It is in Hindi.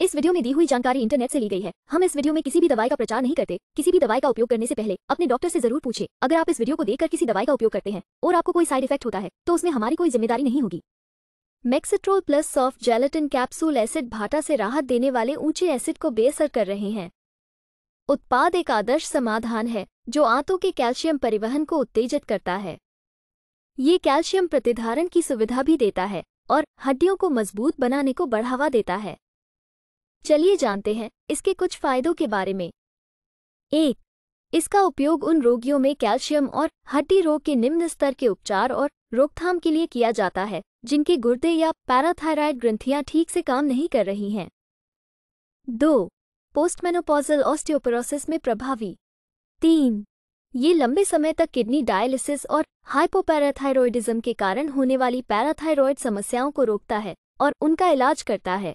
इस वीडियो में दी हुई जानकारी इंटरनेट से ली गई है हम इस वीडियो में किसी भी दवाई का प्रचार नहीं करते किसी भी दवाई का उपयोग करने से पहले अपने डॉक्टर से जरूर पूछे अगर आप इस वीडियो को देखकर किसी दवाई का उपयोग करते हैं और आपको कोई साइड इफेक्ट होता है तो उसमें हमारी कोई जिम्मेदारी नहीं होगी Maxitrol plus soft gelatin capsule acid भाटा से राहत देने वाले ऊंचे एसिड को बेअसर कर रहे हैं उत्पाद एक आदर्श समाधान है जो आंतों के कैल्शियम परिवहन को उत्तेजित करता है ये कैल्शियम प्रतिधारण की सुविधा भी देता है और हड्डियों को मजबूत बनाने को बढ़ावा देता है चलिए जानते हैं इसके कुछ फायदों के बारे में एक इसका उपयोग उन रोगियों में कैल्शियम और हड्डी रोग के निम्न स्तर के उपचार और रोकथाम के लिए किया जाता है जिनके गुर्दे या पैराथायराइड ग्रंथियां ठीक से काम नहीं कर रही हैं दो पोस्टमेनोपॉजल ऑस्टियोपोरोसिस में प्रभावी तीन ये लंबे समय तक किडनी डायलिसिस और हाइपोपैराथायरॉयडिज्म के कारण होने वाली पैराथायरॉयड समस्याओं को रोकता है और उनका इलाज करता है